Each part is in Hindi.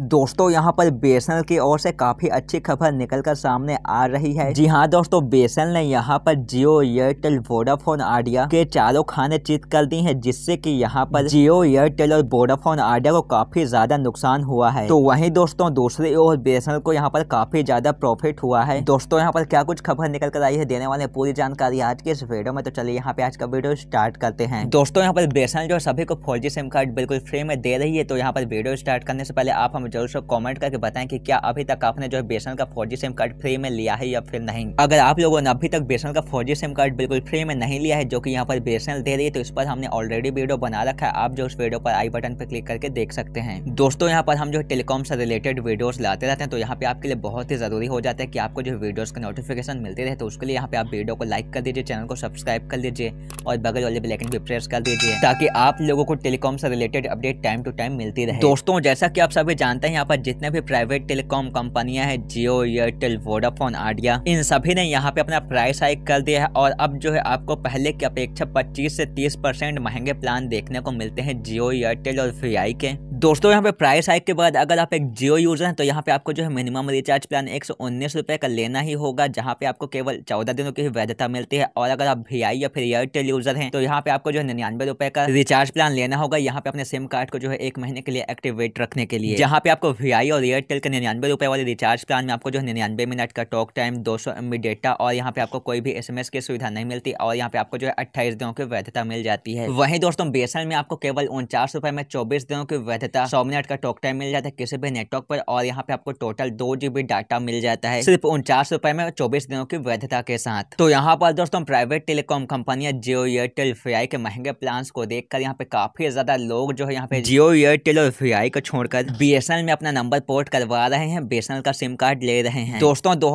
दोस्तों यहाँ पर बेसल की ओर से काफ़ी अच्छी खबर निकलकर सामने आ रही है जी हाँ दोस्तों बेसल ने यहाँ पर जियो एयरटेल वोडाफोन आडिया के चारों खाने चित कर दी हैं जिससे कि यहाँ पर जियो एयरटेल और वोडाफोन आडिया को काफ़ी ज़्यादा नुकसान हुआ है तो वहीं दोस्तों दूसरी ओर बेसल को यहाँ पर काफ़ी ज़्यादा प्रॉफिट हुआ है दोस्तों यहाँ पर क्या कुछ खबर निकल कर आई है देने वाले पूरी जानकारी आज के इस वीडियो में तो चलिए यहाँ पे आज का वीडियो स्टार्ट करते हैं दोस्तों यहाँ पर बेसल जो सभी को फोर सिम कार्ड बिल्कुल फ्री में दे रही है तो यहाँ पर वीडियो स्टार्ट करने से पहले आप हम में जरूर से कॉमेंट करके बताएं कि क्या अभी तक आपने जो है बेसन का फोर सिम कार्ड फ्री में लिया है या फिर नहीं अगर आप लोगों ने अभी तक बेसन का फोर सिम कार्ड बिल्कुल फ्री में नहीं लिया है जो कि यहाँ पर बेसन दे रही है तो इस पर हमने ऑलरेडी वीडियो बना रखा है आप जो उस वीडियो पर आई बटन पर क्लिक करके देख सकते हैं दोस्तों यहाँ पर हम जो टेलीकॉम से रिलेटेड वीडियोस लाते रहते हैं तो यहाँ पे आपके लिए बहुत ही जरूरी हो जाता है कि आपको जो वीडियोस का नोटिफिकेशन मिलते रहे तो उसके लिए यहाँ पे आप वीडियो को लाइक कर दीजिए चैनल को सब्सक्राइब कर लीजिए और बगल वाले बेलाइकन भी प्रेस कर दीजिए ताकि आप लोगों को टेलीकॉम से related update time to time मिलती रहे दोस्तों जैसा कि आप सभी जानते जानते हैं यहाँ पर जितने भी प्राइवेट टेलीकॉम कंपनियां हैं जियो एयरटेल वोडाफोन आडिया इन सभी ने यहाँ पे अपना प्राइस हाइक कर दिया है और अब जो है आपको पहले की अपेक्षा पच्चीस से तीस परसेंट महंगे प्लान देखने को मिलते हैं जियो एयरटेल और वी के दोस्तों यहाँ पे प्राइस हाइक के बाद अगर आप एक जियो यूज़र हैं तो यहाँ पे आपको जो है मिनिमम रिचार्ज प्लान एक सौ उन्नीस रुपये का लेना ही होगा जहाँ पे आपको केवल चौदह दिनों की वैधता मिलती है और अगर आप वी या फिर एयरटेल यूज़र हैं तो यहाँ पे आपको जो है निन्यानवे रुपये का रिचार्ज प्लान लेना होगा यहाँ पे अपने सिम कार्ड को जो है एक महीने के लिए एक्टिवेट रखने के लिए जहाँ पे आपको वी और एयरटेल के निन्यानवे रुपये वाले रिचार्ज प्लान में आपको जो है निन्यानवे मिनट का टॉक टाइम दो सौ डेटा और यहाँ पे आपको कोई भी एस की सुविधा नहीं मिलती और यहाँ पे आपको जो है अट्ठाईस दिनों की वैधता मिल जाती है वहीं दोस्तों बेसल में आपको केवल उनचास में चौबीस दिनों की वैधता तथा सौ मिनट का टॉक टाइम मिल जाता है किसी भी नेटवर्क पर और यहाँ पे आपको टोटल दो जीबी डाटा मिल जाता है सिर्फ उनचास रुपए में चौबीस दिनों की वैधता के साथ तो यहाँ पर दोस्तों प्राइवेट टेलीकॉम कंपनियां जियो एयरटेल फ्रियाई के महंगे प्लान को देख यहाँ पे काफी ज्यादा लोग जो है यहाँ पे जियो एयरटेल और फ्रियाई को छोड़कर बी में अपना नंबर पोर्ट करवा रहे हैं बी का सिम कार्ड ले रहे हैं दोस्तों दो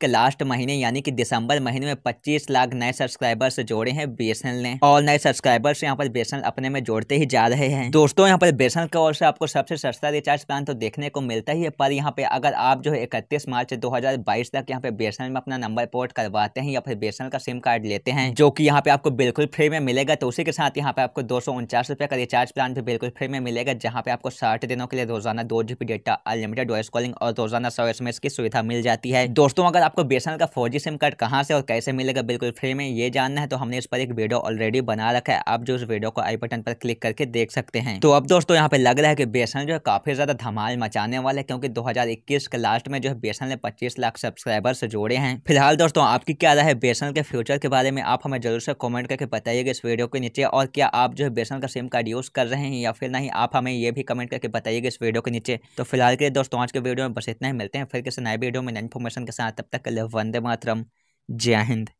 के लास्ट महीने यानी कि दिसंबर महीने में पच्चीस लाख नए सब्सक्राइबर्स जोड़े हैं बी ने और नए सब्सक्राइबर्स यहाँ पर बीएसएनएल अपने में जोड़ते ही जा रहे हैं दोस्तों यहाँ पर के की ओर से आपको सबसे सस्ता रिचार्ज प्लान तो देखने को मिलता ही है पर यहाँ पे अगर आप जो है इकतीस मार्च 2022 तक यहाँ पे बीएसएनएल में अपना नंबर पोर्ट करवाते हैं या फिर बीएसएनएल का सिम कार्ड लेते हैं जो कि यहाँ पे आपको बिल्कुल फ्री में मिलेगा तो उसी के साथ यहाँ पे आपको दो का रिचार्ज प्लान भी बिल्कुल फ्री में मिलेगा जहाँ पे आपको साठ दिनों के लिए रोजाना दो GB data unlimited voice calling और रोजाना सौ एस की सुविधा मिल जाती है दोस्तों अगर आपको बीएसएनएल का फोर सिम कार्ड कहाँ से और कैसे मिलेगा बिल्कुल फ्री में ये जानना है तो हमने इस पर एक वीडियो ऑलरेडी बना रखा है आप जो उस वीडियो को आई बटन पर क्लिक करके देख सकते हैं तो अब दोस्तों यहाँ पे लग रहा है कि बेसन जो है काफ़ी ज़्यादा धमाल मचाने वाला है क्योंकि 2021 के लास्ट में जो है बेसन ने 25 लाख सब्सक्राइबर्स जोड़े हैं फिलहाल दोस्तों आपकी क्या राय है बेसन के फ्यूचर के बारे में आप हमें जरूर से कमेंट करके बताइएगा इस वीडियो के नीचे और क्या आप जो है बेसन का सिम कार्ड यूज़ कर रहे हैं या फिर नहीं आप हमें ये भी कमेंट करके बताइएगा इस वीडियो के नीचे तो फिलहाल के दोस्तों आज के वीडियो में बस इतना ही मिलते हैं फिर किसी नए वीडियो में नई इन्फॉर्मेशन के साथ तब तक के लिए वंदे मातरम जय हिंद